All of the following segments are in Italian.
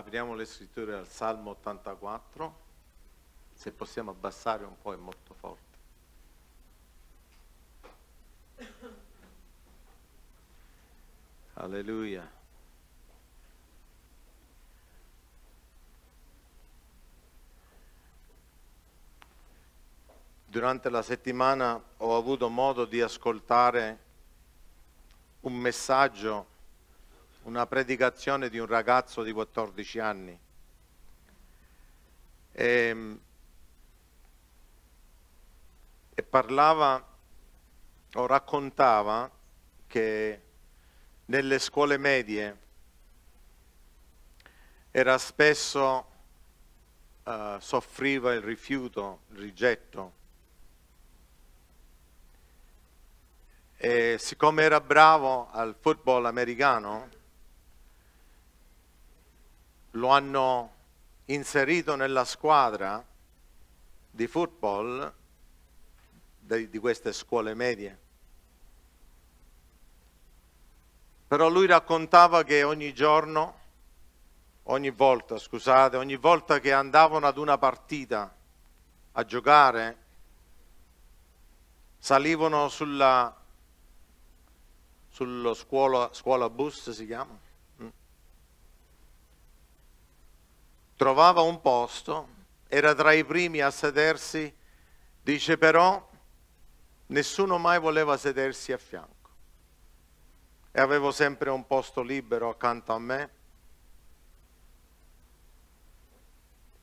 Apriamo le scritture al Salmo 84, se possiamo abbassare un po' è molto forte. Alleluia. Durante la settimana ho avuto modo di ascoltare un messaggio una predicazione di un ragazzo di 14 anni. E, ehm, e parlava o raccontava che nelle scuole medie era spesso uh, soffriva il rifiuto, il rigetto. E siccome era bravo al football americano, lo hanno inserito nella squadra di football di, di queste scuole medie. Però lui raccontava che ogni giorno, ogni volta, scusate, ogni volta che andavano ad una partita a giocare, salivano sulla, sullo scuola, scuola bus, si chiama, trovava un posto, era tra i primi a sedersi, dice però nessuno mai voleva sedersi a fianco e avevo sempre un posto libero accanto a me.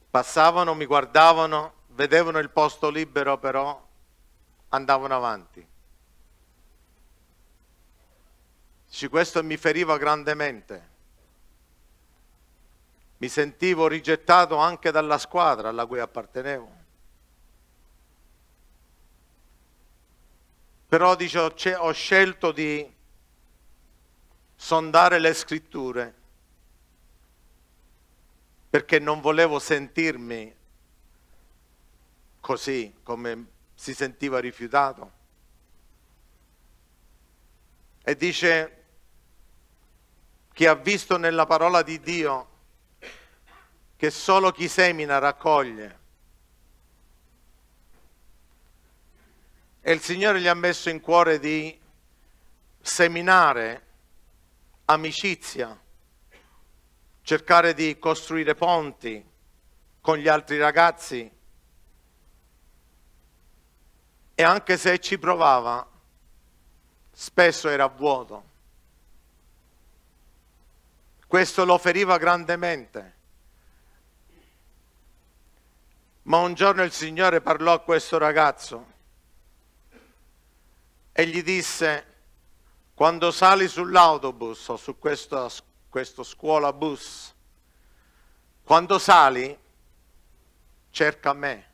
Passavano, mi guardavano, vedevano il posto libero però andavano avanti. questo mi feriva grandemente mi sentivo rigettato anche dalla squadra alla cui appartenevo. Però dice, ho scelto di sondare le scritture perché non volevo sentirmi così come si sentiva rifiutato. E dice, chi ha visto nella parola di Dio che solo chi semina raccoglie. E il Signore gli ha messo in cuore di seminare amicizia, cercare di costruire ponti con gli altri ragazzi. E anche se ci provava, spesso era vuoto. Questo lo feriva grandemente Ma un giorno il Signore parlò a questo ragazzo e gli disse, quando sali sull'autobus o su questo, questo scuola bus, quando sali cerca me.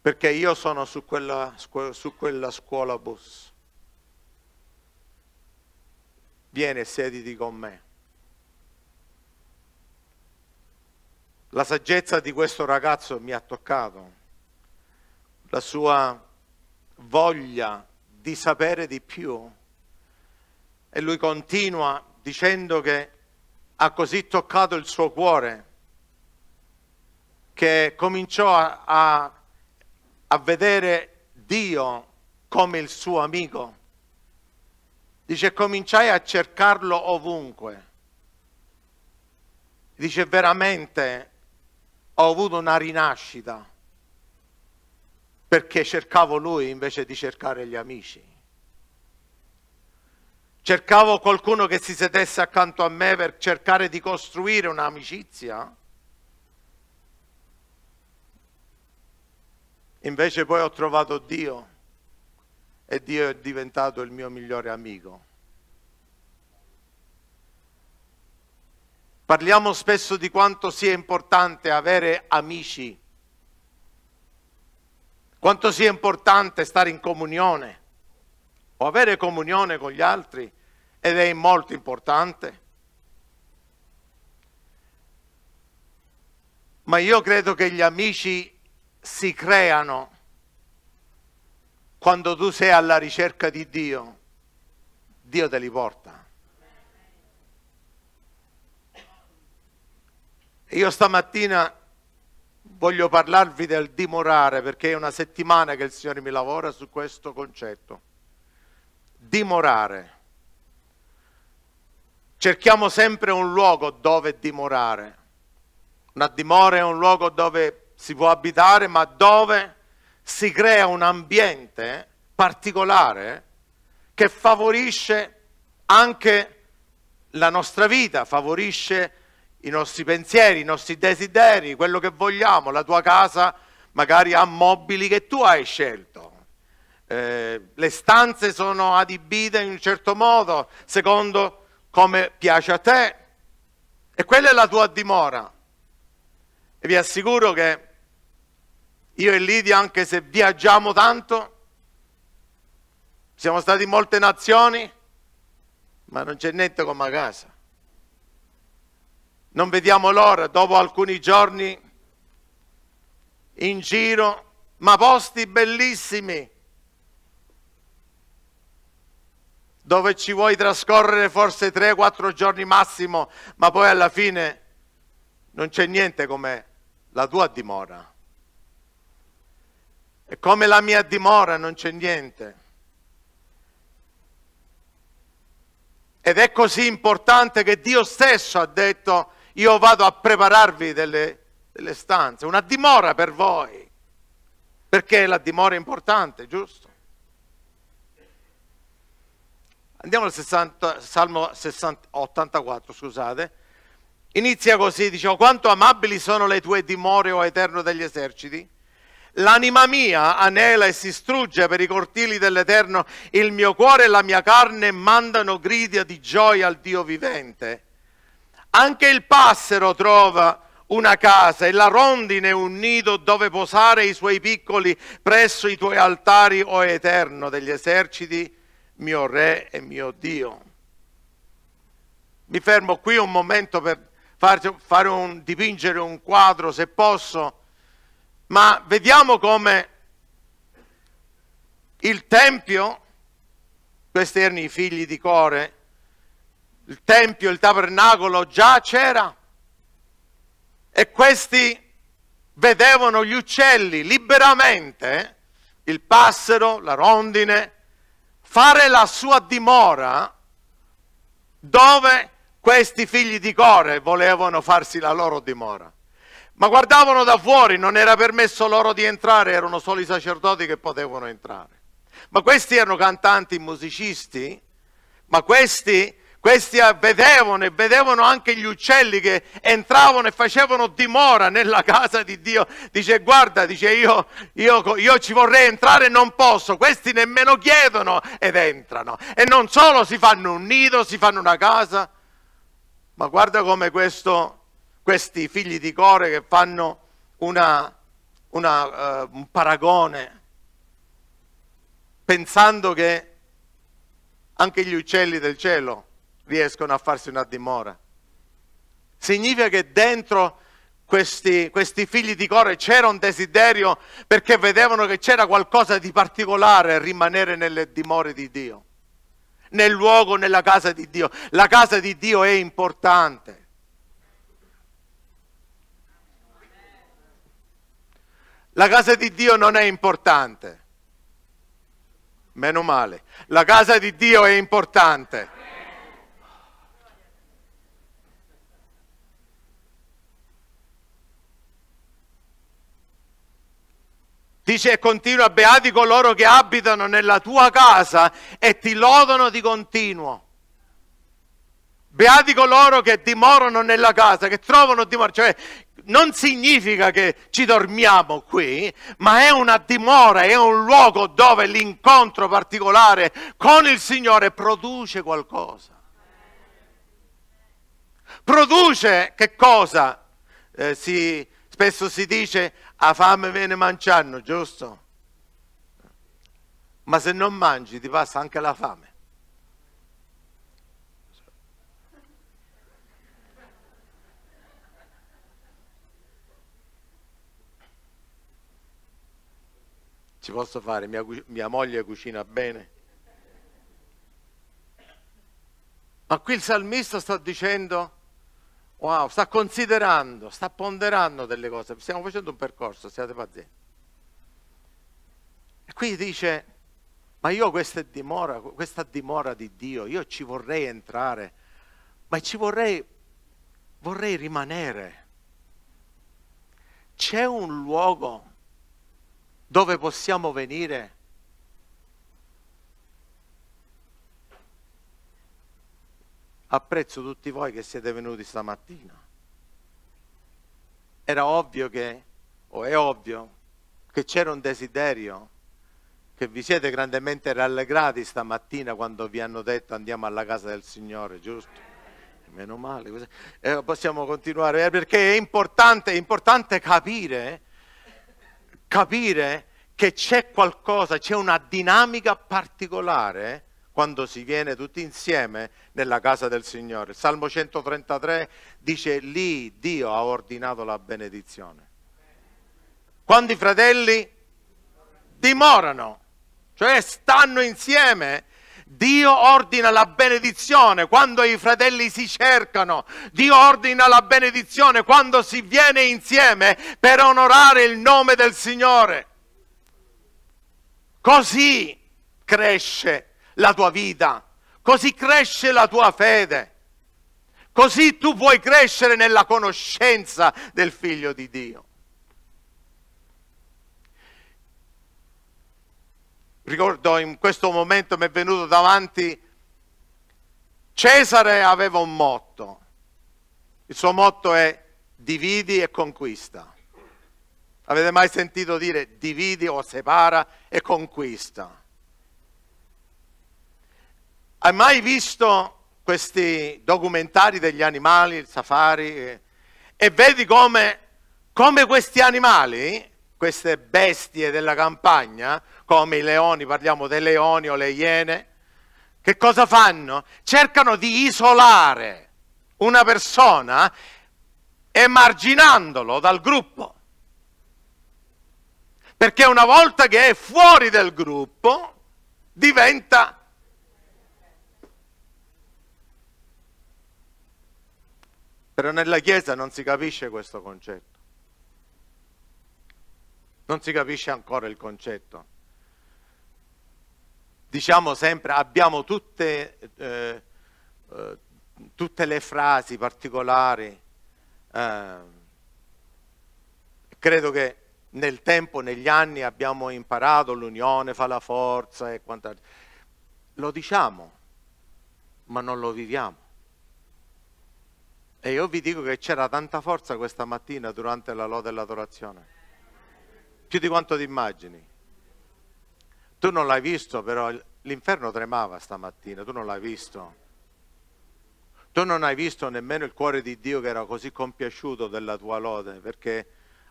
Perché io sono su quella, su quella scuola bus. Vieni e siediti con me. La saggezza di questo ragazzo mi ha toccato, la sua voglia di sapere di più. E lui continua dicendo che ha così toccato il suo cuore che cominciò a, a, a vedere Dio come il suo amico. Dice, cominciai a cercarlo ovunque. Dice, veramente ho avuto una rinascita perché cercavo lui invece di cercare gli amici. Cercavo qualcuno che si sedesse accanto a me per cercare di costruire un'amicizia. Invece poi ho trovato Dio e Dio è diventato il mio migliore amico. Parliamo spesso di quanto sia importante avere amici, quanto sia importante stare in comunione o avere comunione con gli altri ed è molto importante. Ma io credo che gli amici si creano quando tu sei alla ricerca di Dio. Dio te li porta. Io stamattina voglio parlarvi del dimorare perché è una settimana che il Signore mi lavora su questo concetto. Dimorare. Cerchiamo sempre un luogo dove dimorare. Una dimora è un luogo dove si può abitare, ma dove si crea un ambiente particolare che favorisce anche la nostra vita, favorisce i nostri pensieri, i nostri desideri, quello che vogliamo, la tua casa magari ha mobili che tu hai scelto. Eh, le stanze sono adibite in un certo modo, secondo come piace a te. E quella è la tua dimora. E vi assicuro che io e Lidia, anche se viaggiamo tanto, siamo stati in molte nazioni, ma non c'è niente come a casa non vediamo l'ora, dopo alcuni giorni in giro, ma posti bellissimi dove ci vuoi trascorrere forse 3-4 giorni massimo, ma poi alla fine non c'è niente come la tua dimora. E come la mia dimora non c'è niente. Ed è così importante che Dio stesso ha detto io vado a prepararvi delle, delle stanze, una dimora per voi, perché la dimora è importante, giusto? Andiamo al 60, Salmo 60, 84, scusate. Inizia così, dice, oh, quanto amabili sono le tue dimore, o Eterno degli eserciti. L'anima mia anela e si strugge per i cortili dell'Eterno, il mio cuore e la mia carne mandano grida di gioia al Dio vivente. Anche il passero trova una casa e la rondine un nido dove posare i suoi piccoli presso i tuoi altari, o Eterno degli eserciti, mio Re e mio Dio. Mi fermo qui un momento per fare un, dipingere un quadro, se posso, ma vediamo come il Tempio, questi erano i figli di Core, il Tempio, il Tabernacolo già c'era e questi vedevano gli uccelli liberamente, il passero, la rondine, fare la sua dimora dove questi figli di Core volevano farsi la loro dimora. Ma guardavano da fuori, non era permesso loro di entrare, erano solo i sacerdoti che potevano entrare. Ma questi erano cantanti, musicisti, ma questi questi vedevano e vedevano anche gli uccelli che entravano e facevano dimora nella casa di Dio. Dice guarda, dice io, io, io ci vorrei entrare e non posso. Questi nemmeno chiedono ed entrano. E non solo si fanno un nido, si fanno una casa, ma guarda come questo, questi figli di Core che fanno una, una, uh, un paragone pensando che anche gli uccelli del cielo riescono a farsi una dimora. Significa che dentro questi, questi figli di Core c'era un desiderio perché vedevano che c'era qualcosa di particolare rimanere nelle dimore di Dio, nel luogo, nella casa di Dio. La casa di Dio è importante. La casa di Dio non è importante. Meno male. La casa di Dio è importante. Dice e continua, beati coloro che abitano nella tua casa e ti lodano di continuo. Beati coloro che dimorano nella casa, che trovano dimora. Cioè, non significa che ci dormiamo qui, ma è una dimora, è un luogo dove l'incontro particolare con il Signore produce qualcosa. Produce che cosa? Eh, si, spesso si dice a fame viene mangiando, giusto? Ma se non mangi ti passa anche la fame. Ci posso fare? Mia, mia moglie cucina bene? Ma qui il salmista sta dicendo Wow, sta considerando, sta ponderando delle cose. Stiamo facendo un percorso, siate pazienti. E qui dice, ma io questa dimora, questa dimora di Dio, io ci vorrei entrare, ma ci vorrei, vorrei rimanere. C'è un luogo dove possiamo venire apprezzo tutti voi che siete venuti stamattina. Era ovvio che, o è ovvio, che c'era un desiderio, che vi siete grandemente rallegrati stamattina quando vi hanno detto andiamo alla casa del Signore, giusto? Meno male, eh, possiamo continuare, eh, perché è importante, è importante capire, capire che c'è qualcosa, c'è una dinamica particolare quando si viene tutti insieme nella casa del Signore. Salmo 133 dice lì Dio ha ordinato la benedizione. Quando i fratelli dimorano, cioè stanno insieme, Dio ordina la benedizione quando i fratelli si cercano, Dio ordina la benedizione quando si viene insieme per onorare il nome del Signore. Così cresce la tua vita, così cresce la tua fede, così tu puoi crescere nella conoscenza del figlio di Dio. Ricordo in questo momento mi è venuto davanti Cesare aveva un motto, il suo motto è dividi e conquista. Avete mai sentito dire dividi o separa e conquista? Hai mai visto questi documentari degli animali, il safari? E vedi come, come questi animali, queste bestie della campagna, come i leoni, parliamo dei leoni o le iene, che cosa fanno? Cercano di isolare una persona emarginandolo dal gruppo. Perché una volta che è fuori del gruppo diventa Però nella Chiesa non si capisce questo concetto. Non si capisce ancora il concetto. Diciamo sempre, abbiamo tutte, eh, eh tutte le frasi particolari. Eh, credo che nel tempo, negli anni abbiamo imparato l'unione fa la forza e quant'altro. Lo diciamo, ma non lo viviamo. E io vi dico che c'era tanta forza questa mattina durante la lode e l'adorazione, più di quanto ti immagini. Tu non l'hai visto, però l'inferno tremava stamattina, tu non l'hai visto. Tu non hai visto nemmeno il cuore di Dio che era così compiaciuto della tua lode, perché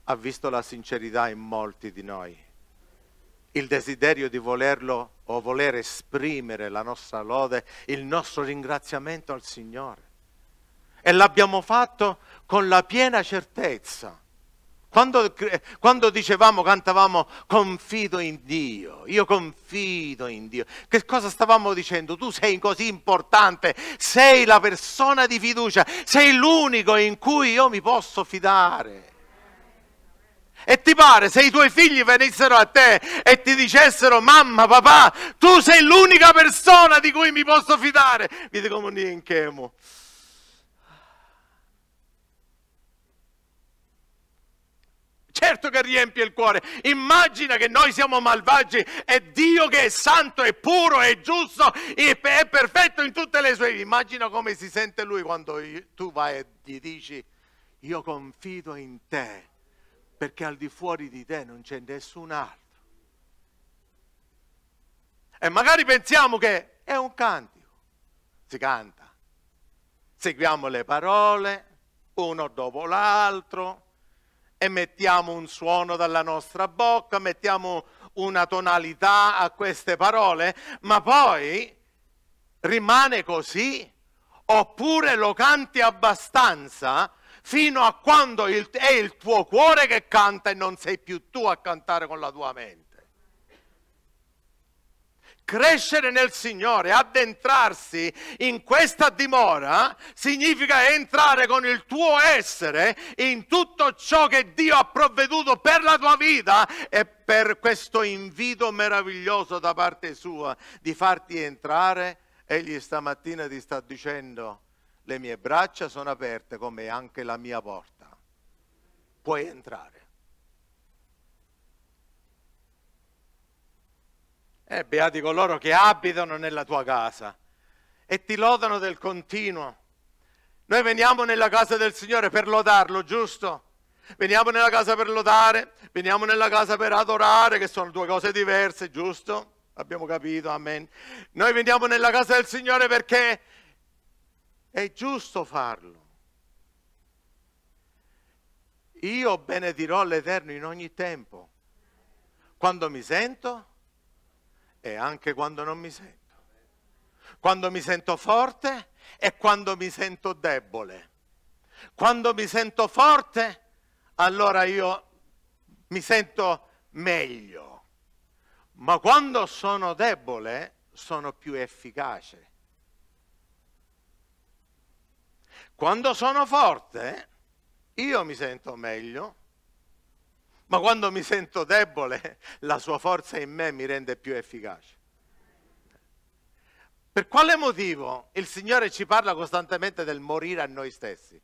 ha visto la sincerità in molti di noi. Il desiderio di volerlo o voler esprimere la nostra lode, il nostro ringraziamento al Signore e l'abbiamo fatto con la piena certezza. Quando, quando, dicevamo, cantavamo confido in Dio, io confido in Dio, che cosa stavamo dicendo? Tu sei così importante, sei la persona di fiducia, sei l'unico in cui io mi posso fidare. E ti pare se i tuoi figli venissero a te e ti dicessero mamma, papà, tu sei l'unica persona di cui mi posso fidare, vi dico un inchemo. Certo che riempie il cuore. Immagina che noi siamo malvagi e Dio che è santo, è puro, è giusto, è perfetto in tutte le sue... Immagina come si sente lui quando tu vai e gli dici io confido in te perché al di fuori di te non c'è nessun altro. E magari pensiamo che è un cantico, si canta, seguiamo le parole uno dopo l'altro e mettiamo un suono dalla nostra bocca, mettiamo una tonalità a queste parole, ma poi rimane così oppure lo canti abbastanza fino a quando il, è il tuo cuore che canta e non sei più tu a cantare con la tua mente. Crescere nel Signore, addentrarsi in questa dimora, significa entrare con il tuo essere in tutto ciò che Dio ha provveduto per la tua vita e per questo invito meraviglioso da parte sua di farti entrare. Egli stamattina ti sta dicendo, le mie braccia sono aperte come anche la mia porta. Puoi entrare. Eh, beati coloro che abitano nella tua casa e ti lodano del continuo. Noi veniamo nella casa del Signore per lodarlo, giusto? Veniamo nella casa per lodare, veniamo nella casa per adorare, che sono due cose diverse, giusto? Abbiamo capito, amen. Noi veniamo nella casa del Signore perché è giusto farlo. Io benedirò l'Eterno in ogni tempo. Quando mi sento e anche quando non mi sento. Quando mi sento forte e quando mi sento debole. Quando mi sento forte, allora io mi sento meglio. Ma quando sono debole, sono più efficace. Quando sono forte, io mi sento meglio ma quando mi sento debole, la sua forza in me mi rende più efficace. Per quale motivo il Signore ci parla costantemente del morire a noi stessi?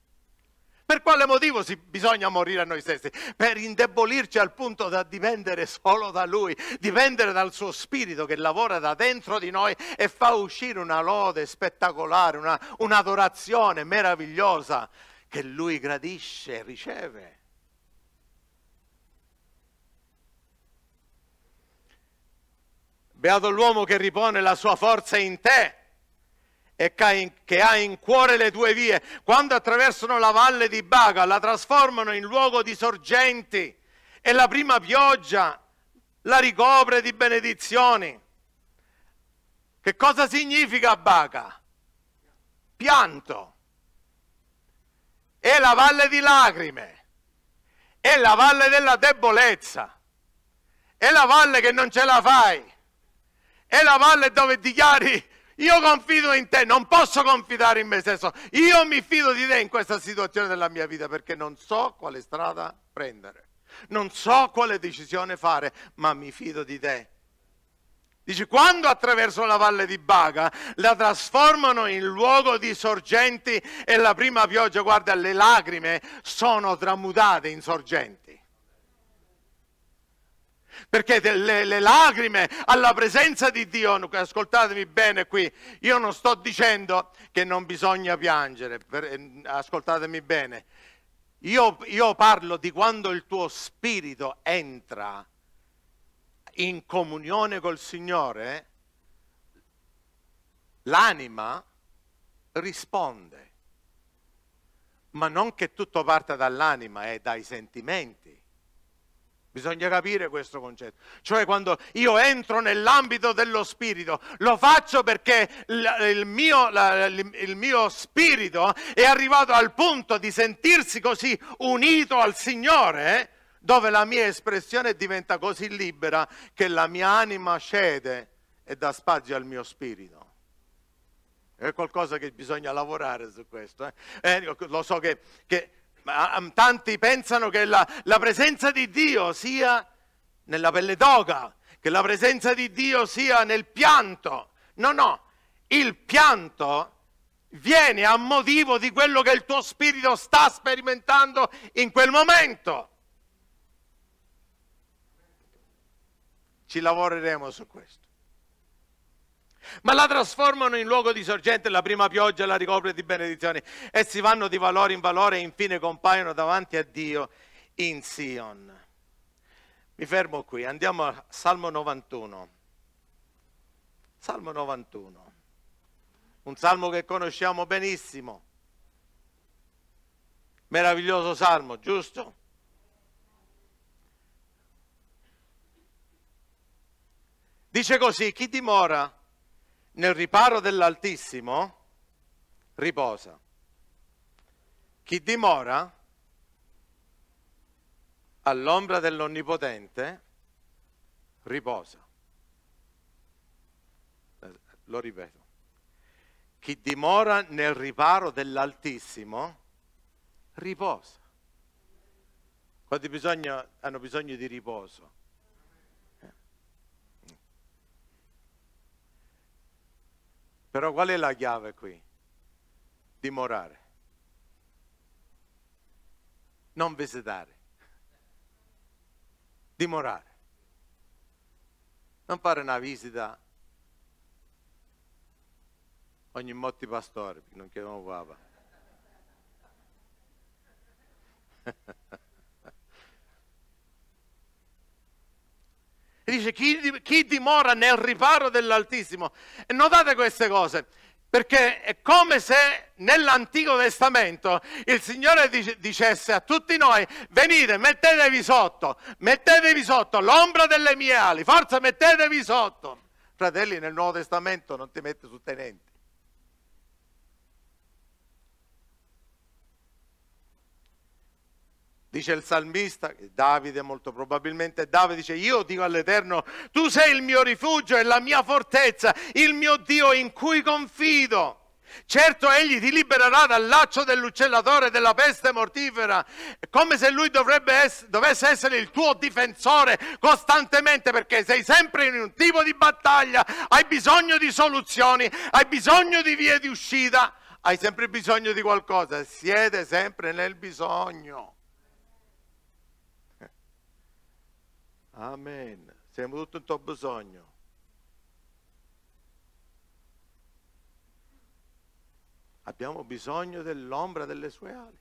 Per quale motivo si, bisogna morire a noi stessi? Per indebolirci al punto da dipendere solo da Lui, dipendere dal Suo Spirito che lavora da dentro di noi e fa uscire una lode spettacolare, una, un'adorazione meravigliosa che Lui gradisce e riceve. Beato l'uomo che ripone la sua forza in te e che ha in cuore le tue vie. Quando attraversano la valle di Baga, la trasformano in luogo di sorgenti e la prima pioggia la ricopre di benedizioni. Che cosa significa Baga? Pianto. È la valle di lacrime. È la valle della debolezza. È la valle che non ce la fai è la valle dove dichiari io confido in te, non posso confidare in me stesso, io mi fido di te in questa situazione della mia vita perché non so quale strada prendere, non so quale decisione fare, ma mi fido di te. Dice, quando attraverso la valle di Baga la trasformano in luogo di sorgenti e la prima pioggia, guarda, le lacrime sono tramutate in sorgenti perché delle, le lacrime alla presenza di Dio, ascoltatemi bene qui, io non sto dicendo che non bisogna piangere, per, eh, ascoltatemi bene, io, io parlo di quando il tuo spirito entra in comunione col Signore, l'anima risponde, ma non che tutto parta dall'anima, è dai sentimenti. Bisogna capire questo concetto. Cioè quando io entro nell'ambito dello spirito, lo faccio perché il mio, il mio spirito è arrivato al punto di sentirsi così unito al Signore, dove la mia espressione diventa così libera che la mia anima cede e dà spazio al mio spirito. È qualcosa che bisogna lavorare su questo. Eh? Eh, lo so che, che Ah, ah, tanti pensano che la, la presenza di Dio sia nella pelle d'oca, che la presenza di Dio sia nel pianto. No, no, il pianto viene a motivo di quello che il tuo spirito sta sperimentando in quel momento. Ci lavoreremo su questo ma la trasformano in luogo di sorgente, la prima pioggia la ricopre di benedizioni. Essi vanno di valore in valore e infine compaiono davanti a Dio in Sion. Mi fermo qui, andiamo a Salmo 91. Salmo 91, un salmo che conosciamo benissimo. Meraviglioso salmo, giusto? Dice così, chi dimora nel riparo dell'Altissimo riposa. Chi dimora all'ombra dell'Onnipotente riposa. Eh, lo ripeto. Chi dimora nel riparo dell'Altissimo riposa. Quanti bisogno, hanno bisogno di riposo? Però qual è la chiave qui? Dimorare. Non visitare. Dimorare. Non fare una visita ogni motti pastore, perché non chiamano Papa. E dice chi, chi dimora nel riparo dell'Altissimo. E notate queste cose. Perché è come se nell'Antico Testamento il Signore dicesse a tutti noi, venite, mettetevi sotto, mettetevi sotto, l'ombra delle mie ali, forza mettetevi sotto. Fratelli, nel Nuovo Testamento non ti mette su tenente. Dice il salmista, Davide molto probabilmente, Davide dice io dico all'Eterno, tu sei il mio rifugio e la mia fortezza, il mio Dio in cui confido. Certo egli ti libererà dal laccio dell'uccellatore della peste mortifera, come se lui ess- dovesse essere il tuo difensore costantemente, perché sei sempre in un tipo di battaglia, hai bisogno di soluzioni, hai bisogno di vie di uscita, hai sempre bisogno di qualcosa, siete sempre nel bisogno. Amen. Siamo tutti in tuo bisogno. Abbiamo bisogno dell'ombra delle sue ali.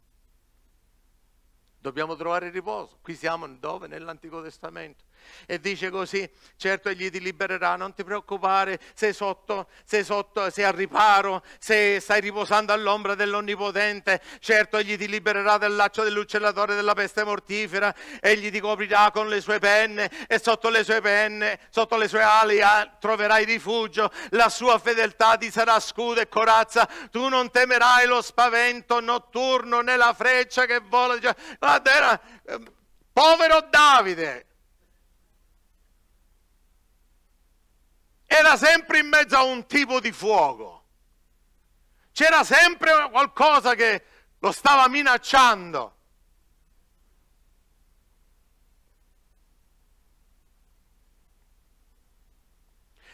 Dobbiamo trovare riposo. Qui siamo dove? Nell'Antico Testamento. E dice così, certo egli ti libererà, non ti preoccupare, sei sotto, sei sotto, sei al riparo, se stai riposando all'ombra dell'Onnipotente, certo egli ti libererà del laccio dell'uccellatore della peste mortifera, egli ti coprirà con le sue penne e sotto le sue penne, sotto le sue ali ah, troverai rifugio, la sua fedeltà ti sarà scudo e corazza, tu non temerai lo spavento notturno né la freccia che vola. Guarda, era, ehm, povero Davide, c'era sempre in mezzo a un tipo di fuoco, c'era sempre qualcosa che lo stava minacciando.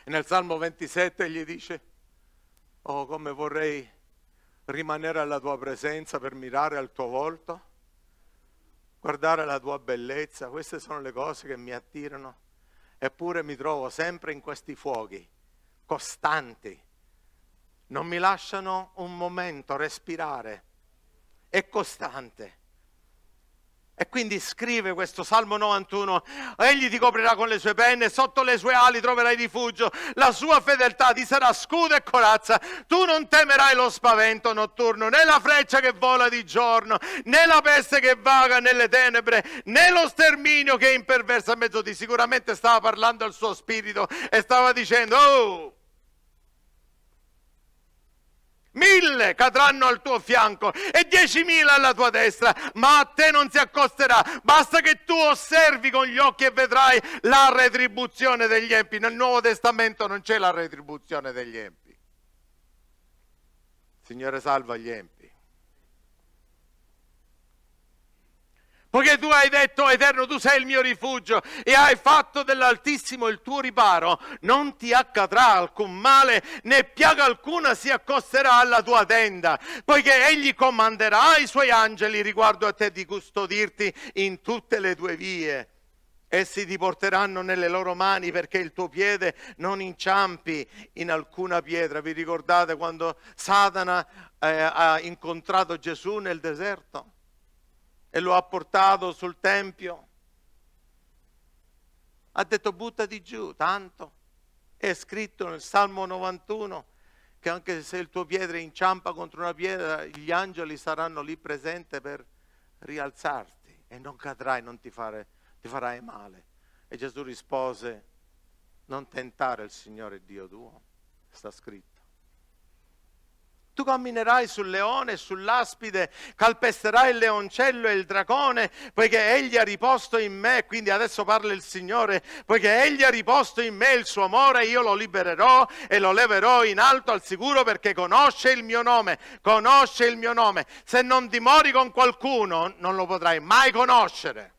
E nel Salmo 27 gli dice, oh come vorrei rimanere alla tua presenza per mirare al tuo volto, guardare la tua bellezza, queste sono le cose che mi attirano eppure mi trovo sempre in questi fuochi, costanti. Non mi lasciano un momento respirare. È costante. E quindi scrive questo Salmo 91, egli ti coprirà con le sue penne, sotto le sue ali troverai rifugio, la sua fedeltà ti sarà scudo e corazza, tu non temerai lo spavento notturno, né la freccia che vola di giorno, né la peste che vaga nelle tenebre, né lo sterminio che imperversa a mezzo di. Sicuramente stava parlando al suo spirito e stava dicendo, oh, Mille cadranno al tuo fianco e diecimila alla tua destra, ma a te non si accosterà. Basta che tu osservi con gli occhi e vedrai la retribuzione degli empi. Nel Nuovo Testamento non c'è la retribuzione degli empi. Signore, salva gli empi. Poiché tu hai detto, Eterno, tu sei il mio rifugio e hai fatto dell'Altissimo il tuo riparo, non ti accadrà alcun male né piaga alcuna si accosterà alla tua tenda, poiché egli comanderà ai suoi angeli riguardo a te di custodirti in tutte le tue vie. Essi ti porteranno nelle loro mani perché il tuo piede non inciampi in alcuna pietra. Vi ricordate quando Satana eh, ha incontrato Gesù nel deserto? e lo ha portato sul Tempio. Ha detto buttati giù, tanto. È scritto nel Salmo 91 che anche se il tuo piede inciampa contro una pietra, gli angeli saranno lì presenti per rialzarti e non cadrai, non ti, fare, ti farai male. E Gesù rispose, non tentare il Signore Dio tuo, sta scritto. Tu camminerai sul leone e sull'aspide, calpesterai il leoncello e il dracone, poiché egli ha riposto in me, quindi adesso parla il Signore, poiché egli ha riposto in me il suo amore, io lo libererò e lo leverò in alto al sicuro perché conosce il mio nome, conosce il mio nome. Se non dimori con qualcuno non lo potrai mai conoscere.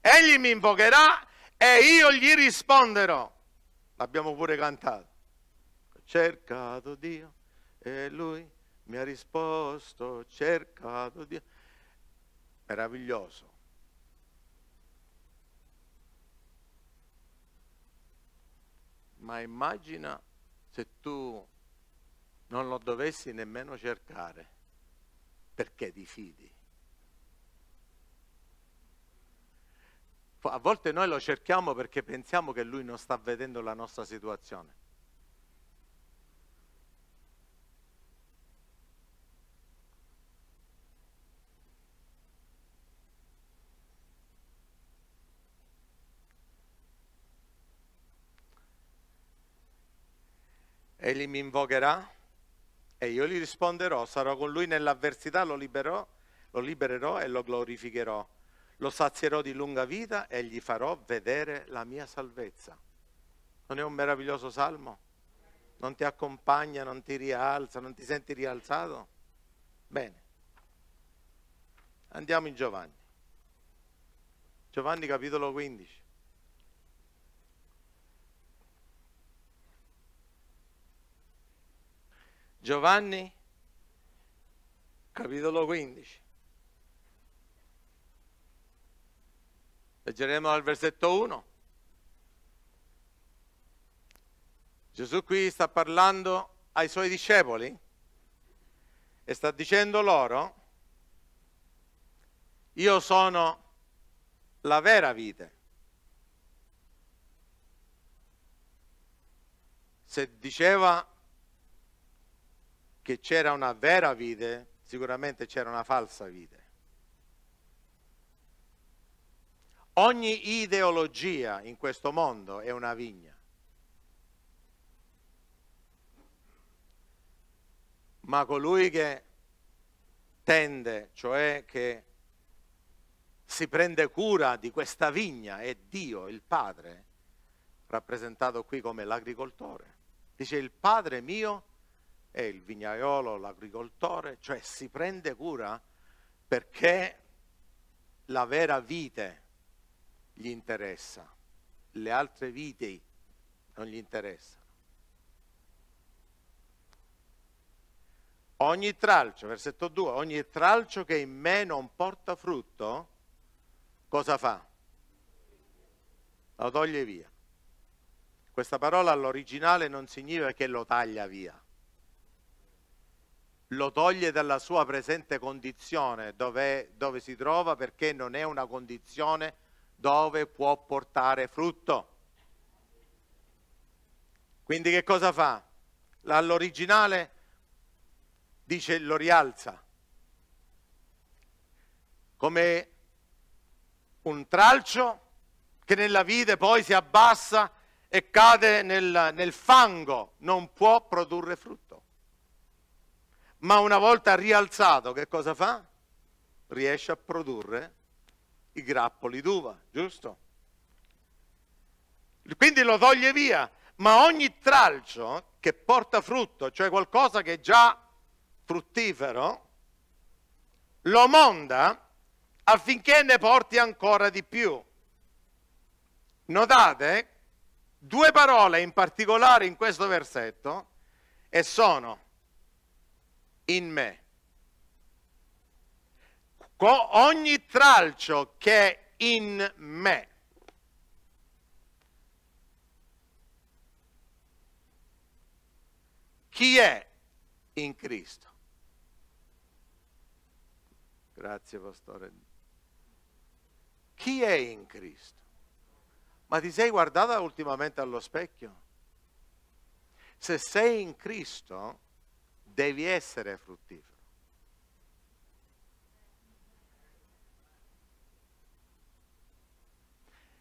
Egli mi invocherà e io gli risponderò. L'abbiamo pure cantato cercato Dio e lui mi ha risposto, cercato Dio. Meraviglioso. Ma immagina se tu non lo dovessi nemmeno cercare, perché ti fidi. A volte noi lo cerchiamo perché pensiamo che lui non sta vedendo la nostra situazione. Egli mi invocherà e io gli risponderò, sarò con lui nell'avversità, lo, liberò, lo libererò e lo glorificherò. Lo sazierò di lunga vita e gli farò vedere la mia salvezza. Non è un meraviglioso salmo? Non ti accompagna, non ti rialza, non ti senti rialzato? Bene. Andiamo in Giovanni. Giovanni capitolo 15. Giovanni, capitolo 15. Leggeremo al versetto 1. Gesù qui sta parlando ai suoi discepoli e sta dicendo loro, io sono la vera vite. Se diceva che c'era una vera vite, sicuramente c'era una falsa vite. Ogni ideologia in questo mondo è una vigna. Ma colui che tende, cioè che si prende cura di questa vigna, è Dio, il Padre, rappresentato qui come l'agricoltore. Dice il Padre mio è il vignaiolo, l'agricoltore, cioè si prende cura perché la vera vite gli interessa, le altre vite non gli interessano. Ogni tralcio, versetto 2, ogni tralcio che in me non porta frutto, cosa fa? Lo toglie via. Questa parola all'originale non significa che lo taglia via, lo toglie dalla sua presente condizione dove, dove si trova perché non è una condizione dove può portare frutto. Quindi che cosa fa? All'originale dice lo rialza, come un tralcio che nella vite poi si abbassa e cade nel, nel fango, non può produrre frutto ma una volta rialzato che cosa fa? Riesce a produrre i grappoli d'uva, giusto? Quindi lo toglie via, ma ogni tralcio che porta frutto, cioè qualcosa che è già fruttifero, lo monda affinché ne porti ancora di più. Notate due parole in particolare in questo versetto e sono in me. Con ogni tralcio che è in me. Chi è in Cristo? Grazie, Pastore. Chi è in Cristo? Ma ti sei guardata ultimamente allo specchio? Se sei in Cristo, devi essere fruttifero.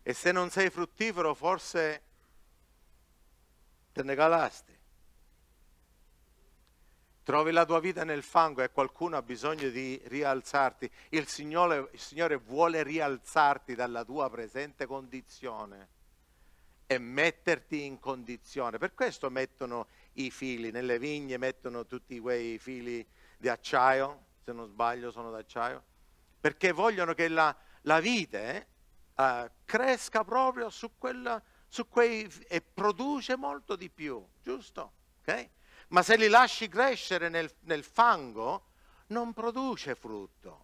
E se non sei fruttifero forse te ne galasti. Trovi la tua vita nel fango e qualcuno ha bisogno di rialzarti. Il Signore, il Signore vuole rialzarti dalla tua presente condizione e metterti in condizione. Per questo mettono i fili, nelle vigne mettono tutti quei fili di acciaio, se non sbaglio sono d'acciaio, perché vogliono che la, la vite eh, eh cresca proprio su, quella, su quei e produce molto di più, giusto? Okay? Ma se li lasci crescere nel, nel fango non produce frutto.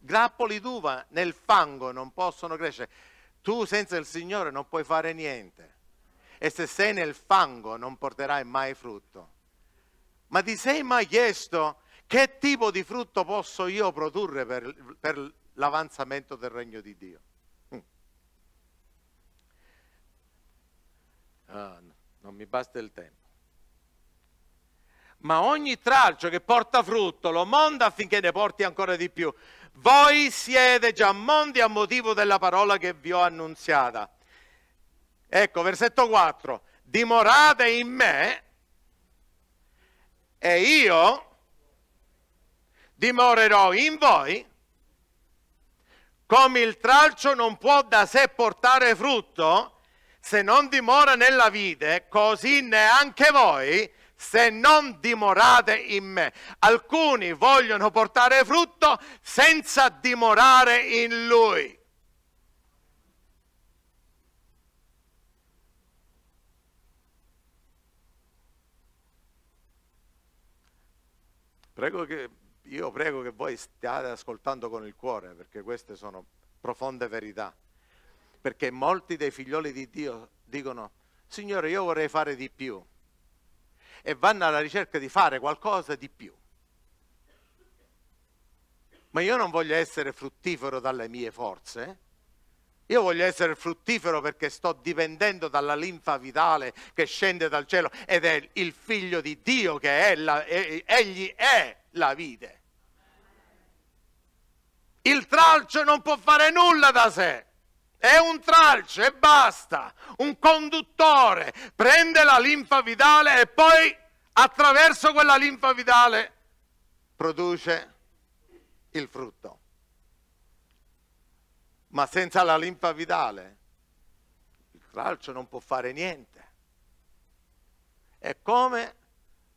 Grappoli d'uva nel fango non possono crescere. Tu senza il Signore non puoi fare niente e se sei nel fango non porterai mai frutto. Ma ti sei mai chiesto che tipo di frutto posso io produrre per, per l'avanzamento del regno di Dio? Hm. no, non mi basta il tempo. Ma ogni tralcio che porta frutto lo monda affinché ne porti ancora di più. Voi siete già mondi a motivo della parola che vi ho annunziata. Ecco, versetto 4, dimorate in me e io dimorerò in voi, come il tralcio non può da sé portare frutto se non dimora nella vite, così neanche voi se non dimorate in me. Alcuni vogliono portare frutto senza dimorare in lui. Prego che, io prego che voi stiate ascoltando con il cuore, perché queste sono profonde verità. Perché molti dei figlioli di Dio dicono, Signore, io vorrei fare di più. E vanno alla ricerca di fare qualcosa di più. Ma io non voglio essere fruttifero dalle mie forze, io voglio essere fruttifero perché sto dipendendo dalla linfa vitale che scende dal cielo ed è il figlio di Dio che è la, e, egli è la vite. Il tralcio non può fare nulla da sé. È un tralcio e basta. Un conduttore prende la linfa vitale e poi attraverso quella linfa vitale produce il frutto ma senza la linfa vitale il calcio non può fare niente. E come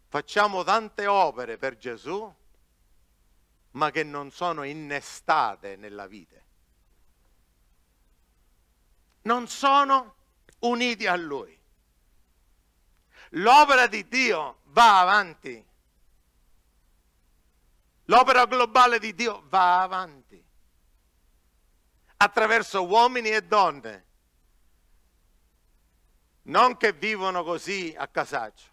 facciamo tante opere per Gesù, ma che non sono innestate nella vita. Non sono uniti a Lui. L'opera di Dio va avanti. L'opera globale di Dio va avanti attraverso uomini e donne, non che vivono così a casaccio,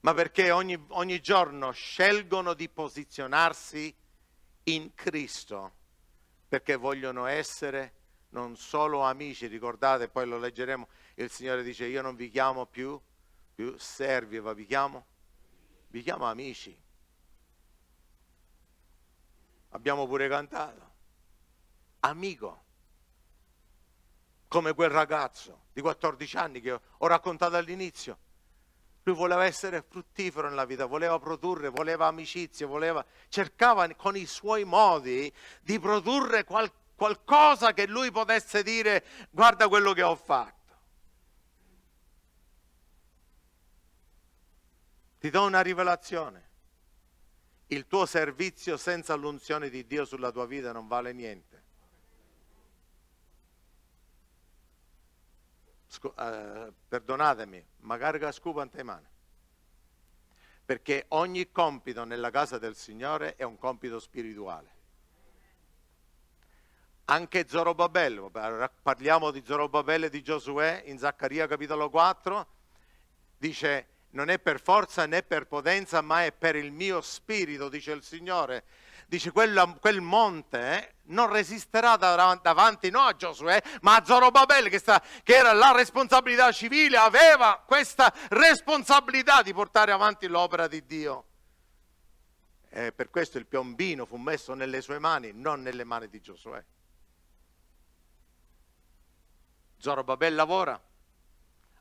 ma perché ogni, ogni giorno scelgono di posizionarsi in Cristo, perché vogliono essere non solo amici, ricordate, poi lo leggeremo, il Signore dice io non vi chiamo più, più servi, ma vi chiamo, vi chiamo amici. Abbiamo pure cantato amico, come quel ragazzo di 14 anni che ho raccontato all'inizio. Lui voleva essere fruttifero nella vita, voleva produrre, voleva amicizie, voleva, cercava con i suoi modi di produrre qual, qualcosa che lui potesse dire guarda quello che ho fatto. Ti do una rivelazione. Il tuo servizio senza l'unzione di Dio sulla tua vita non vale niente. eh, perdonatemi, magari la scupa in te mani. Perché ogni compito nella casa del Signore è un compito spirituale. Anche Zorobabel, parliamo di Zorobabel e di Giosuè in Zaccaria capitolo 4, dice non è per forza né per potenza, ma è per il mio spirito, dice il Signore, dice quel, quel monte eh, non resisterà davanti no a Giosuè, ma a Zorobabel che, sta, che era la responsabilità civile, aveva questa responsabilità di portare avanti l'opera di Dio. E per questo il piombino fu messo nelle sue mani, non nelle mani di Giosuè. Zorobabel lavora,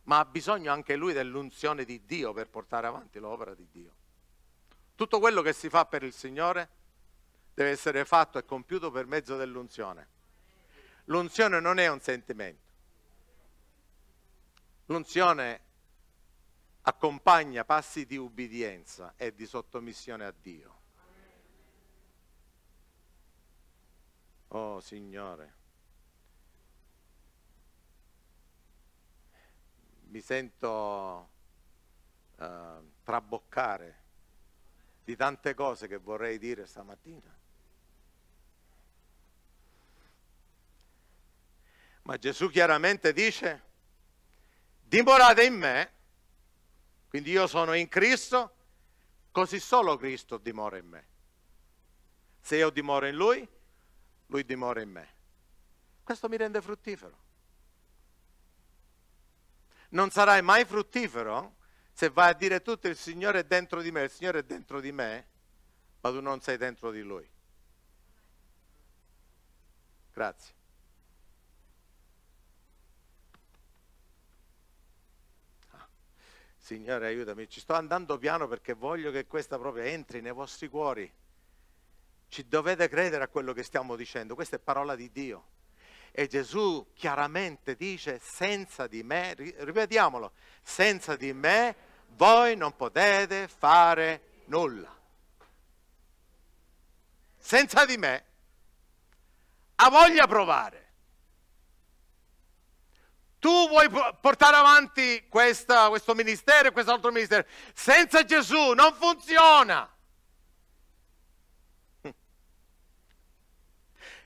ma ha bisogno anche lui dell'unzione di Dio per portare avanti l'opera di Dio. Tutto quello che si fa per il Signore deve essere fatto e compiuto per mezzo dell'unzione. L'unzione non è un sentimento. L'unzione accompagna passi di ubbidienza e di sottomissione a Dio. Oh Signore, mi sento eh, traboccare di tante cose che vorrei dire stamattina. Ma Gesù chiaramente dice, dimorate in me, quindi io sono in Cristo, così solo Cristo dimora in me. Se io dimoro in Lui, Lui dimora in me. Questo mi rende fruttifero. Non sarai mai fruttifero se vai a dire tutto il Signore è dentro di me, il Signore è dentro di me, ma tu non sei dentro di Lui. Grazie. Signore aiutami, ci sto andando piano perché voglio che questa propria entri nei vostri cuori. Ci dovete credere a quello che stiamo dicendo, questa è parola di Dio. E Gesù chiaramente dice, senza di me, ripetiamolo, senza di me voi non potete fare nulla. Senza di me ha voglia provare tu vuoi portare avanti questa, questo ministero e quest'altro ministero, senza Gesù non funziona.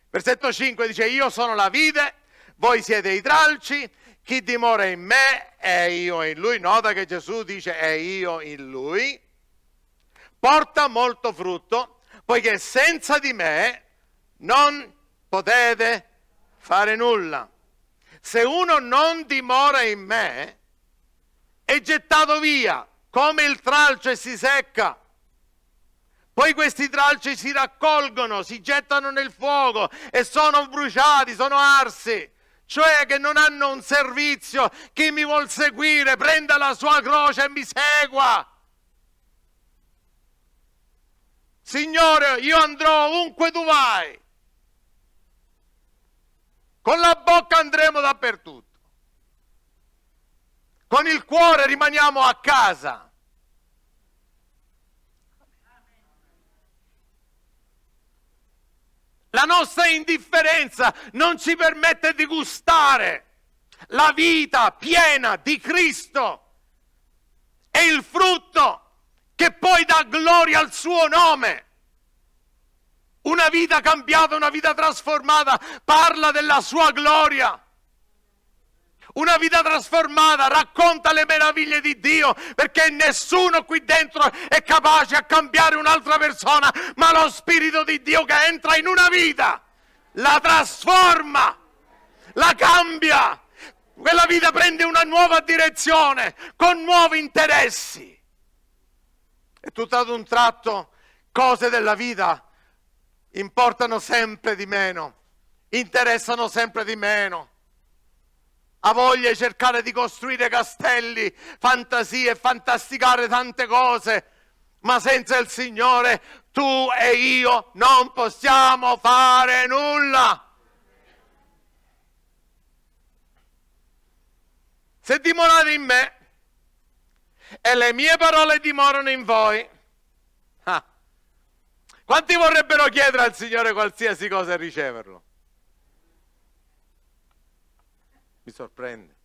Versetto 5 dice, io sono la vite, voi siete i tralci, chi dimora in me è io in lui. Nota che Gesù dice è io in lui. Porta molto frutto, poiché senza di me non potete fare nulla. Se uno non dimora in me, è gettato via come il tralcio e si secca. Poi questi tralci si raccolgono, si gettano nel fuoco e sono bruciati, sono arsi. Cioè che non hanno un servizio. Chi mi vuol seguire prenda la sua croce e mi segua. Signore, io andrò ovunque tu vai. Con la bocca andremo dappertutto. Con il cuore rimaniamo a casa. La nostra indifferenza non ci permette di gustare la vita piena di Cristo e il frutto che poi dà gloria al suo nome una vita cambiata, una vita trasformata, parla della sua gloria. Una vita trasformata racconta le meraviglie di Dio perché nessuno qui dentro è capace a cambiare un'altra persona, ma lo Spirito di Dio che entra in una vita la trasforma, la cambia. Quella vita prende una nuova direzione con nuovi interessi. E tutto ad un tratto cose della vita importano sempre di meno, interessano sempre di meno. Ha voglia di cercare di costruire castelli, fantasie, fantasticare tante cose, ma senza il Signore tu e io non possiamo fare nulla. Se dimorate in me e le mie parole dimorano in voi, quanti vorrebbero chiedere al Signore qualsiasi cosa e riceverlo? Mi sorprende.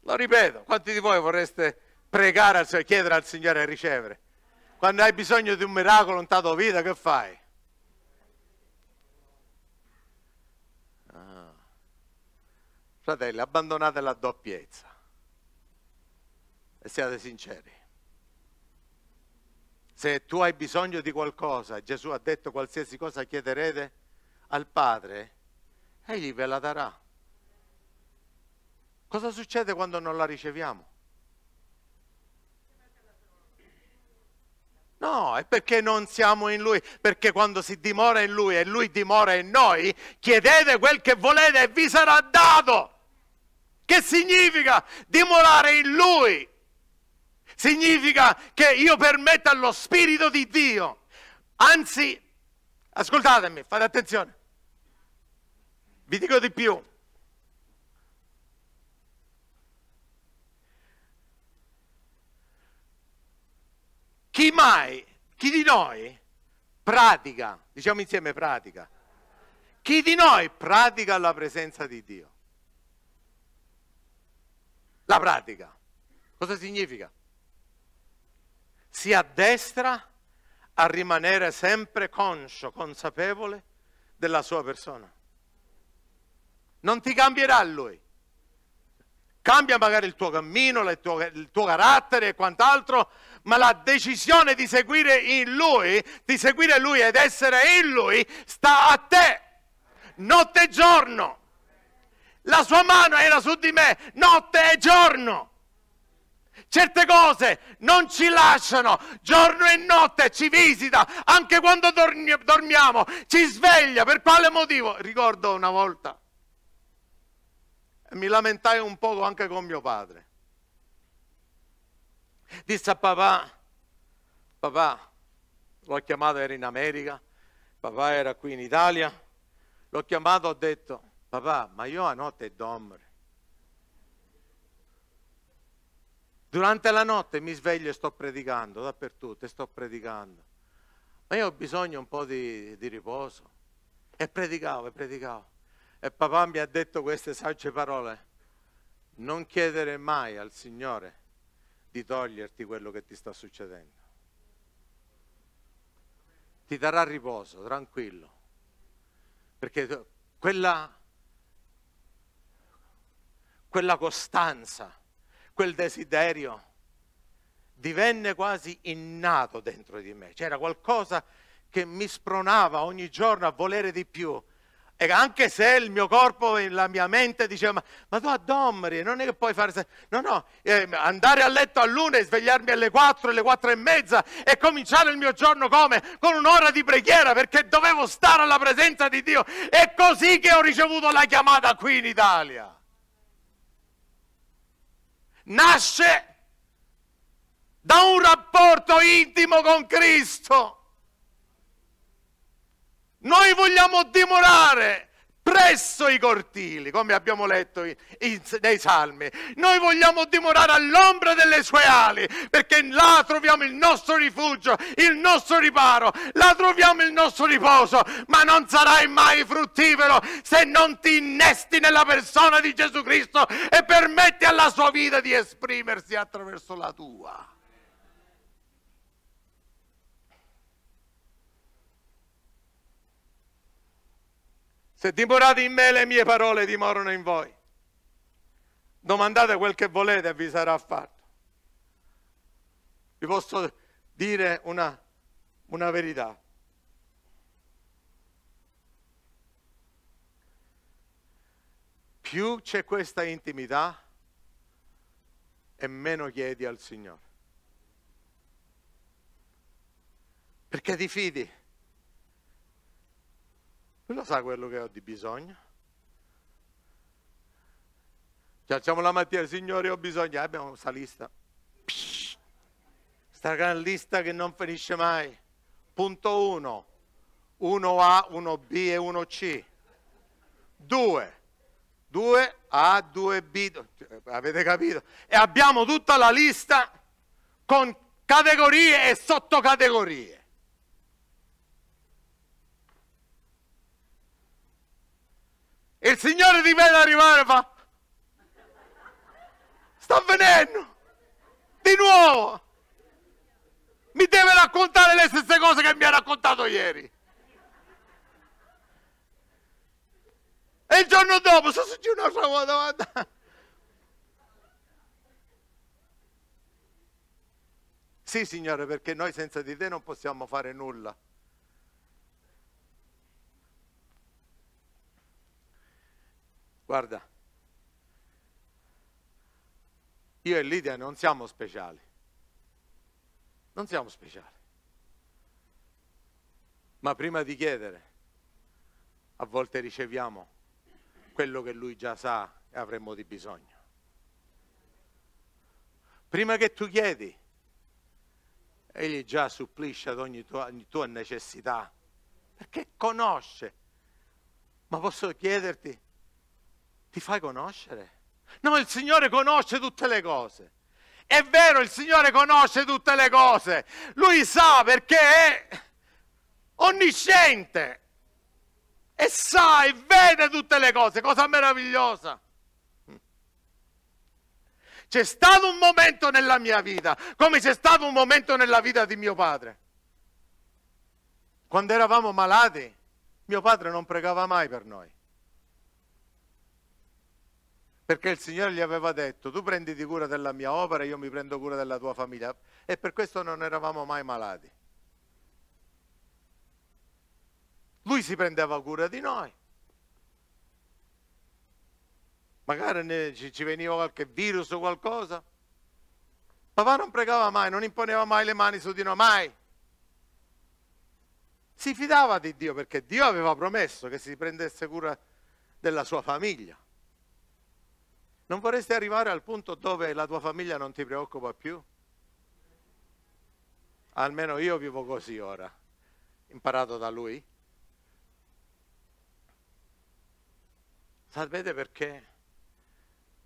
Lo ripeto, quanti di voi vorreste pregare al chiedere al Signore e ricevere? Quando hai bisogno di un miracolo, un tato vita, che fai? Ah. Fratelli, abbandonate la doppiezza e siate sinceri. Se tu hai bisogno di qualcosa, Gesù ha detto qualsiasi cosa chiederete al Padre, egli ve la darà. Cosa succede quando non la riceviamo? No, è perché non siamo in Lui, perché quando si dimora in Lui e Lui dimora in noi, chiedete quel che volete e vi sarà dato. Che significa dimorare in Lui? Significa che io permetto allo Spirito di Dio, anzi, ascoltatemi, fate attenzione, vi dico di più. Chi mai, chi di noi pratica, diciamo insieme pratica, chi di noi pratica la presenza di Dio? La pratica. Cosa significa? si addestra a rimanere sempre conscio, consapevole della sua persona. Non ti cambierà lui. Cambia magari il tuo cammino, il tuo, il tuo carattere e quant'altro, ma la decisione di seguire in lui, di seguire lui ed essere in lui, sta a te, notte e giorno. La sua mano era su di me, notte e giorno. Certe cose non ci lasciano, giorno e notte ci visita, anche quando dormi- dormiamo, ci sveglia. Per quale motivo? Ricordo una volta, mi lamentai un poco anche con mio padre. Disse a papà, papà, l'ho chiamato, era in America, papà era qui in Italia, l'ho chiamato, ho detto, papà, ma io a notte dormo. Durante la notte mi sveglio e sto predicando dappertutto e sto predicando. Ma io ho bisogno un po' di, di riposo. E predicavo e predicavo. E papà mi ha detto queste sagge parole. Non chiedere mai al Signore di toglierti quello che ti sta succedendo. Ti darà riposo, tranquillo. Perché quella, quella costanza quel desiderio divenne quasi innato dentro di me. C'era qualcosa che mi spronava ogni giorno a volere di più. E anche se il mio corpo e la mia mente dicevano, ma, ma tu addomeri, non è che puoi fare... No, no, eh, andare a letto all'una e svegliarmi alle quattro, alle quattro e mezza e cominciare il mio giorno come? Con un'ora di preghiera perché dovevo stare alla presenza di Dio. È così che ho ricevuto la chiamata qui in Italia nasce da un rapporto intimo con Cristo. Noi vogliamo dimorare presso i cortili, come abbiamo letto in, in, nei salmi. Noi vogliamo dimorare all'ombra delle sue ali, perché là troviamo il nostro rifugio, il nostro riparo, là troviamo il nostro riposo, ma non sarai mai fruttivero se non ti innesti nella persona di Gesù Cristo e permetti alla sua vita di esprimersi attraverso la tua. Se dimorate in me, le mie parole dimorano in voi. Domandate quel che volete e vi sarà fatto. Vi posso dire una, una verità. Più c'è questa intimità e meno chiedi al Signore. Perché ti fidi? Cosa sa quello che ho di bisogno? Ci alziamo la mattina, Signore, ho bisogno, eh, abbiamo questa lista. Psh, sta gran lista che non finisce mai. Punto 1, 1A, 1B e 1C. 2, 2A, 2B, avete capito? E abbiamo tutta la lista con categorie e sottocategorie. il Signore ti vede arrivare e fa sta avvenendo di nuovo mi deve raccontare le stesse cose che mi ha raccontato ieri e il giorno dopo sono succede un'altra cosa guarda. sì signore perché noi senza di te non possiamo fare nulla Guarda, io e Lidia non siamo speciali. Non siamo speciali. Ma prima di chiedere, a volte riceviamo quello che lui già sa e avremmo di bisogno. Prima che tu chiedi, egli già supplisce ad ogni tua, ogni tua necessità, perché conosce. Ma posso chiederti, ti fai conoscere? No, il Signore conosce tutte le cose. È vero, il Signore conosce tutte le cose. Lui sa perché è onnisciente e sa e vede tutte le cose. Cosa meravigliosa. C'è stato un momento nella mia vita, come c'è stato un momento nella vita di mio padre. Quando eravamo malati, mio padre non pregava mai per noi perché il Signore gli aveva detto tu prenditi cura della mia opera, io mi prendo cura della tua famiglia e per questo non eravamo mai malati. Lui si prendeva cura di noi. Magari ci veniva qualche virus o qualcosa. Papà non pregava mai, non imponeva mai le mani su di noi, mai. Si fidava di Dio perché Dio aveva promesso che si prendesse cura della sua famiglia. Non vorresti arrivare al punto dove la tua famiglia non ti preoccupa più? Almeno io vivo così ora, imparato da lui. Sapete perché?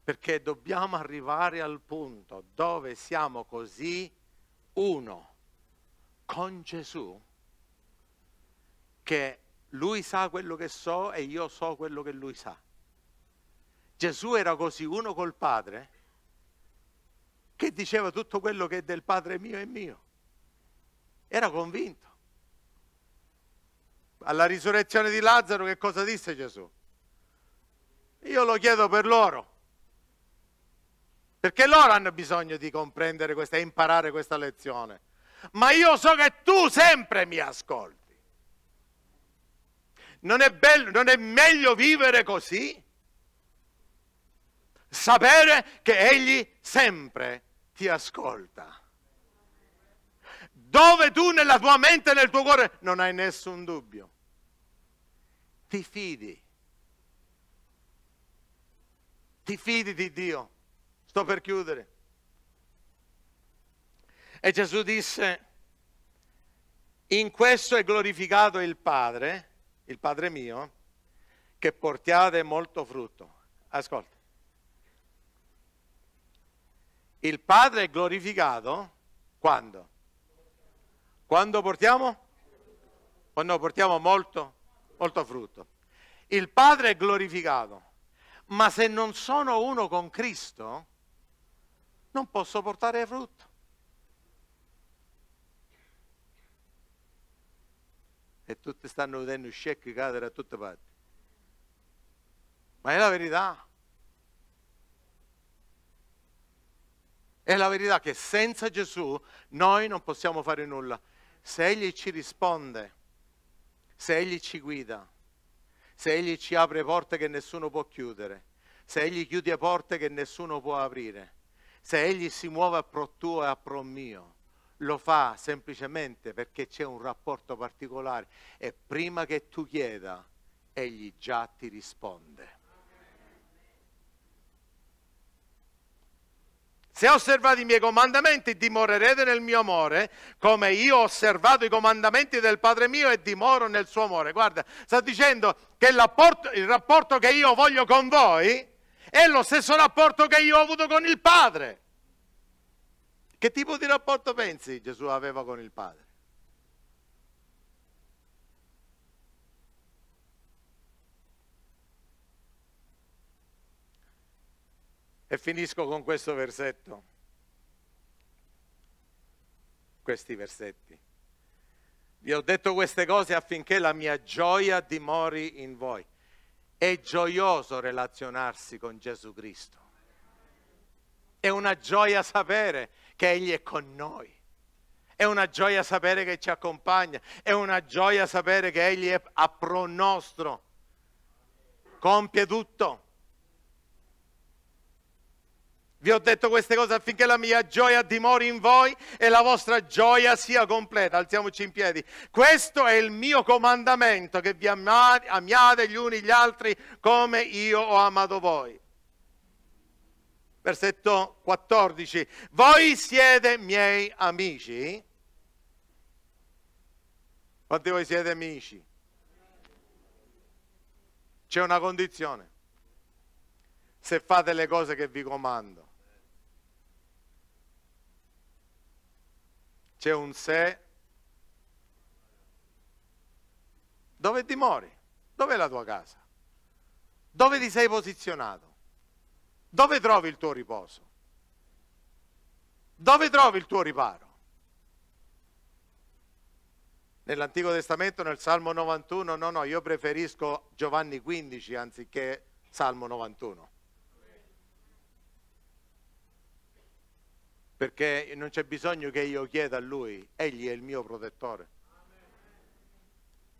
Perché dobbiamo arrivare al punto dove siamo così uno con Gesù che lui sa quello che so e io so quello che lui sa. Gesù era così uno col Padre che diceva tutto quello che è del Padre mio è mio. Era convinto. Alla risurrezione di Lazzaro che cosa disse Gesù? Io lo chiedo per loro. Perché loro hanno bisogno di comprendere questa e imparare questa lezione. Ma io so che tu sempre mi ascolti. Non è, bello, non è meglio vivere così? sapere che Egli sempre ti ascolta. Dove tu nella tua mente e nel tuo cuore non hai nessun dubbio. Ti fidi. Ti fidi di Dio. Sto per chiudere. E Gesù disse, in questo è glorificato il Padre, il Padre mio, che portiate molto frutto. Ascolta. Il Padre è glorificato quando? Quando portiamo? Quando portiamo molto, molto frutto. Il Padre è glorificato, ma se non sono uno con Cristo, non posso portare frutto. E tutti stanno vedendo scecchi cadere da tutte parti. Ma è la verità. È la verità che senza Gesù noi non possiamo fare nulla. Se Egli ci risponde, se Egli ci guida, se Egli ci apre porte che nessuno può chiudere, se Egli chiude porte che nessuno può aprire, se Egli si muove a pro tuo e a pro mio, lo fa semplicemente perché c'è un rapporto particolare e prima che tu chieda, Egli già ti risponde. Se osservate i miei comandamenti dimorerete nel mio amore, come io ho osservato i comandamenti del Padre mio e dimoro nel suo amore. Guarda, sta dicendo che il rapporto che io voglio con voi è lo stesso rapporto che io ho avuto con il Padre. Che tipo di rapporto pensi Gesù aveva con il Padre? E finisco con questo versetto, questi versetti. Vi ho detto queste cose affinché la mia gioia dimori in voi. È gioioso relazionarsi con Gesù Cristo. È una gioia sapere che Egli è con noi. È una gioia sapere che ci accompagna. È una gioia sapere che Egli è a pro nostro. Compie tutto vi ho detto queste cose affinché la mia gioia dimori in voi e la vostra gioia sia completa. Alziamoci in piedi. Questo è il mio comandamento, che vi amiate gli uni gli altri come io ho amato voi. Versetto 14. Voi siete miei amici. Quanti voi siete amici? C'è una condizione. Se fate le cose che vi comando. c'è un se. Dove dimori? Dov'è la tua casa? Dove ti sei posizionato? Dove trovi il tuo riposo? Dove trovi il tuo riparo? Nell'Antico Testamento, nel Salmo 91, no, no, io preferisco Giovanni 15 anziché Salmo 91. perché non c'è bisogno che io chieda a lui, egli è il mio protettore.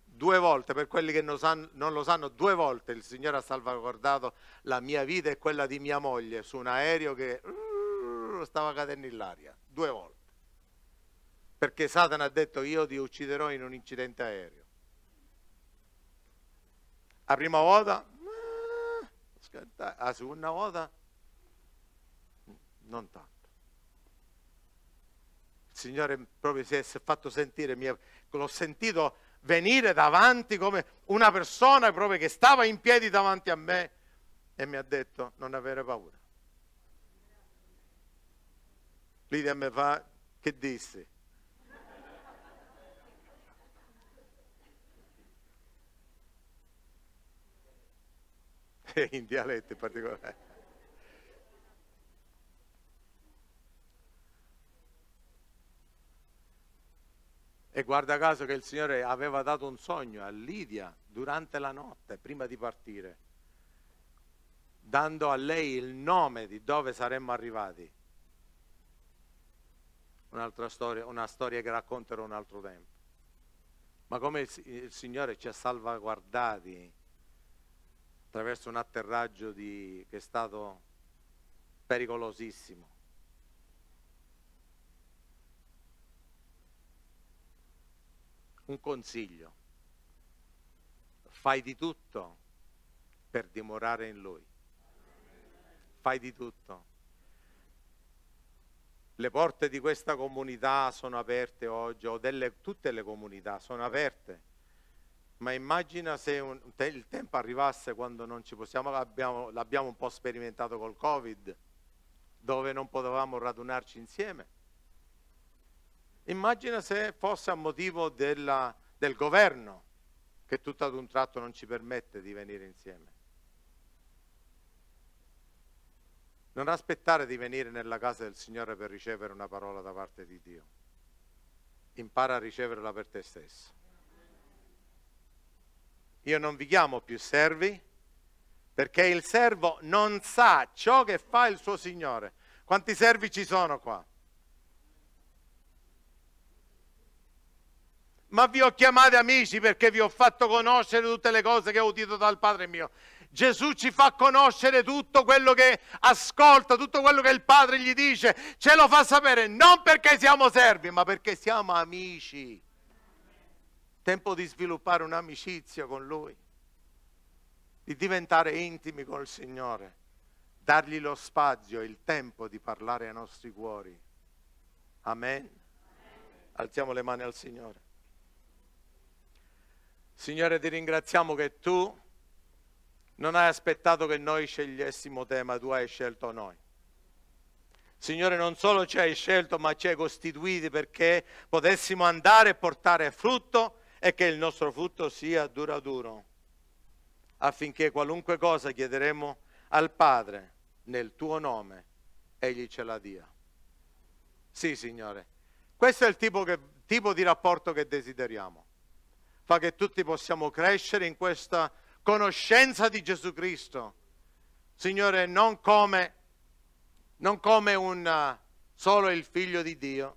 Due volte, per quelli che non, sanno, non lo sanno, due volte il Signore ha salvaguardato la mia vita e quella di mia moglie su un aereo che uh, stava cadendo in l'aria, due volte. Perché Satana ha detto io ti ucciderò in un incidente aereo. La prima volta, eh, la seconda volta, non tanto. Signore proprio si è fatto sentire, è, l'ho sentito venire davanti come una persona proprio che stava in piedi davanti a me e mi ha detto non avere paura. Lidia mi fa, che disse? in dialetto in particolare. E guarda caso che il Signore aveva dato un sogno a Lidia durante la notte, prima di partire, dando a lei il nome di dove saremmo arrivati. Un'altra storia, una storia che racconterò un altro tempo. Ma come il, il Signore ci ha salvaguardati attraverso un atterraggio di, che è stato pericolosissimo un consiglio. Fai di tutto per dimorare in lui. Fai di tutto. Le porte di questa comunità sono aperte oggi, o delle, tutte le comunità sono aperte, ma immagina se un, il tempo arrivasse quando non ci possiamo, l'abbiamo un po' sperimentato col Covid, dove non potevamo radunarci insieme Immagina se fosse a motivo della, del governo che tutto ad un tratto non ci permette di venire insieme. Non aspettare di venire nella casa del Signore per ricevere una parola da parte di Dio. Impara a riceverla per te stesso. Io non vi chiamo più servi perché il servo non sa ciò che fa il suo Signore. Quanti servi ci sono qua? ma vi ho chiamati amici perché vi ho fatto conoscere tutte le cose che ho udito dal Padre mio. Gesù ci fa conoscere tutto quello che ascolta, tutto quello che il Padre gli dice, ce lo fa sapere non perché siamo servi, ma perché siamo amici. Tempo di sviluppare un'amicizia con Lui, di diventare intimi col Signore, dargli lo spazio, il tempo di parlare ai nostri cuori. Amen. Alziamo le mani al Signore. Signore, ti ringraziamo che tu non hai aspettato che noi scegliessimo te, ma tu hai scelto noi. Signore, non solo ci hai scelto, ma ci hai costituiti perché potessimo andare e portare frutto e che il nostro frutto sia duraturo, affinché qualunque cosa chiederemo al Padre nel tuo nome, Egli ce la dia. Sì, Signore, questo è il tipo, che, tipo di rapporto che desideriamo fa che tutti possiamo crescere in questa conoscenza di Gesù Cristo. Signore, non come, non come un, eh, solo il figlio di Dio,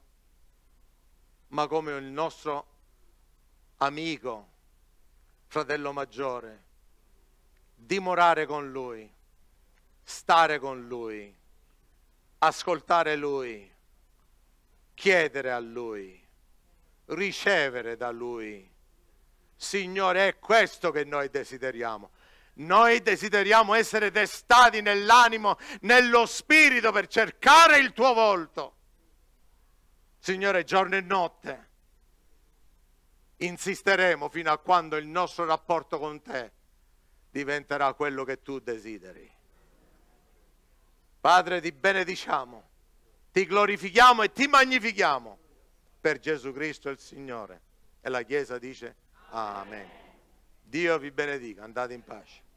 ma come il nostro amico, fratello maggiore, dimorare con lui, stare con lui, ascoltare lui, chiedere a lui, ricevere da lui Signore, è questo che noi desideriamo. Noi desideriamo essere destati nell'animo, nello spirito per cercare il tuo volto. Signore, giorno e notte insisteremo fino a quando il nostro rapporto con te diventerà quello che tu desideri. Padre, ti benediciamo, ti glorifichiamo e ti magnifichiamo per Gesù Cristo il Signore. E la Chiesa dice... Amen. Dio vi benedica, andate in pace.